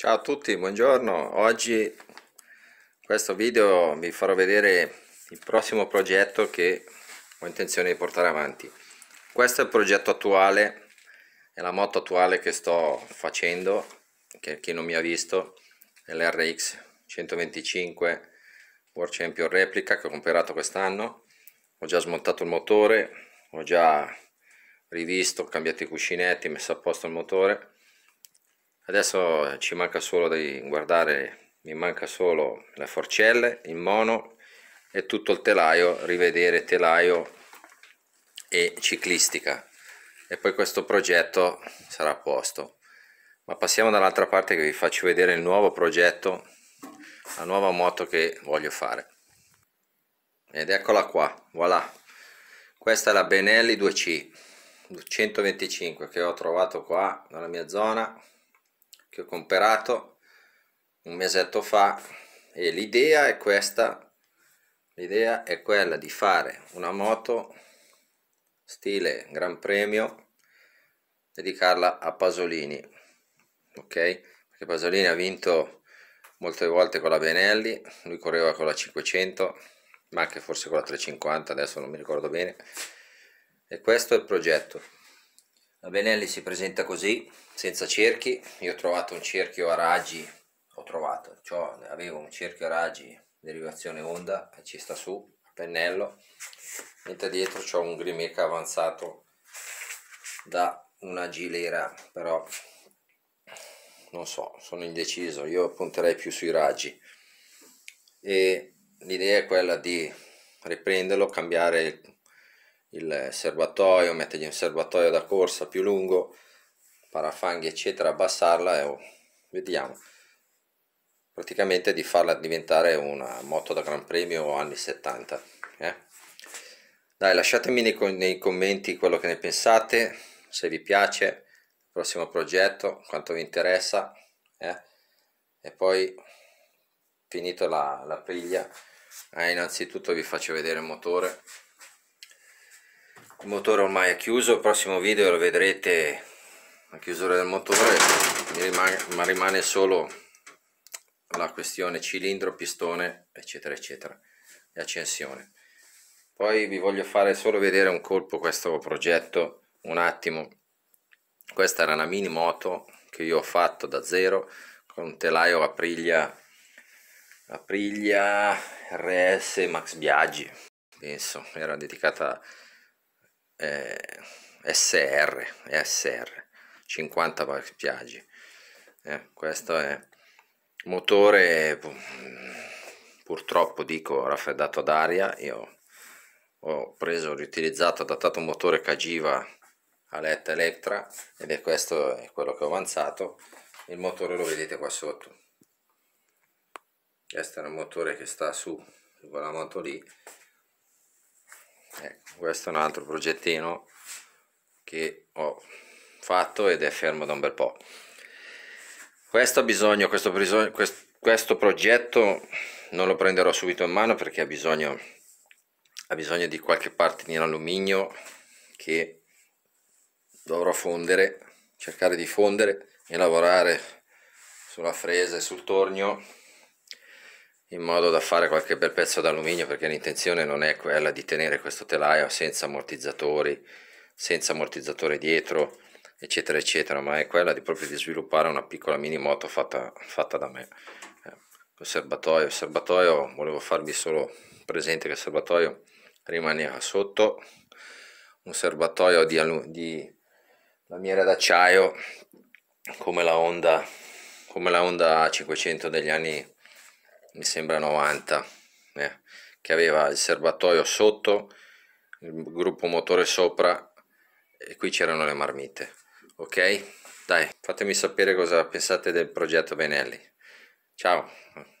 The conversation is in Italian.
Ciao a tutti, buongiorno. Oggi in questo video vi farò vedere il prossimo progetto che ho intenzione di portare avanti. Questo è il progetto attuale, è la moto attuale che sto facendo, che chi non mi ha visto è l'RX 125 World Champion Replica che ho comprato quest'anno. Ho già smontato il motore, ho già rivisto, cambiato i cuscinetti, messo a posto il motore adesso ci manca solo di guardare mi manca solo le forcelle il mono e tutto il telaio rivedere telaio e ciclistica e poi questo progetto sarà a posto ma passiamo dall'altra parte che vi faccio vedere il nuovo progetto la nuova moto che voglio fare ed eccola qua voilà questa è la Benelli 2C 125 che ho trovato qua nella mia zona che ho comprato un mesetto fa e l'idea è questa l'idea è quella di fare una moto stile gran premio dedicarla a Pasolini ok perché Pasolini ha vinto molte volte con la Benelli lui correva con la 500 ma anche forse con la 350 adesso non mi ricordo bene e questo è il progetto la Benelli si presenta così senza cerchi io ho trovato un cerchio a raggi ho trovato cioè avevo un cerchio a raggi derivazione onda e ci sta su pennello mentre dietro c'ho un grimecca avanzato da una gilera però non so sono indeciso io punterei più sui raggi e l'idea è quella di riprenderlo cambiare il il serbatoio, mettergli un serbatoio da corsa più lungo, parafanghi eccetera, abbassarla e oh, vediamo. Praticamente di farla diventare una moto da Gran Premio anni 70. Eh? Dai, lasciatemi nei, nei commenti quello che ne pensate, se vi piace il prossimo progetto, quanto vi interessa. Eh? E poi, finito la, la priglia, eh, innanzitutto vi faccio vedere il motore il motore ormai è chiuso il prossimo video lo vedrete la chiusura del motore mi rimane, ma rimane solo la questione cilindro pistone eccetera eccetera e accensione poi vi voglio fare solo vedere un colpo questo progetto un attimo questa era una mini moto che io ho fatto da zero con un telaio Aprilia Aprilia RS Max Biaggi penso era dedicata a eh, SR, SR, 50 piaggi. Eh, questo è motore mm, purtroppo dico raffreddato ad aria io ho preso riutilizzato adattato un motore Cagiva Aletta Electra ed è questo è quello che ho avanzato il motore lo vedete qua sotto questo è un motore che sta su quella moto lì ecco, questo è un altro progettino che ho fatto ed è fermo da un bel po' questo bisogno bisogno, questo, questo progetto non lo prenderò subito in mano perché ha bisogno, ha bisogno di qualche parte in alluminio che dovrò fondere cercare di fondere e lavorare sulla fresa e sul tornio in modo da fare qualche bel pezzo d'alluminio perché l'intenzione non è quella di tenere questo telaio senza ammortizzatori senza ammortizzatore dietro eccetera eccetera ma è quella di proprio di sviluppare una piccola mini moto fatta, fatta da me eh, il serbatoio il serbatoio volevo farvi solo presente che il serbatoio rimaneva sotto un serbatoio di, di lamiera d'acciaio come la Honda come la Honda 500 degli anni mi sembra 90 eh, che aveva il serbatoio sotto il gruppo motore sopra e qui c'erano le marmite ok dai fatemi sapere cosa pensate del progetto Benelli ciao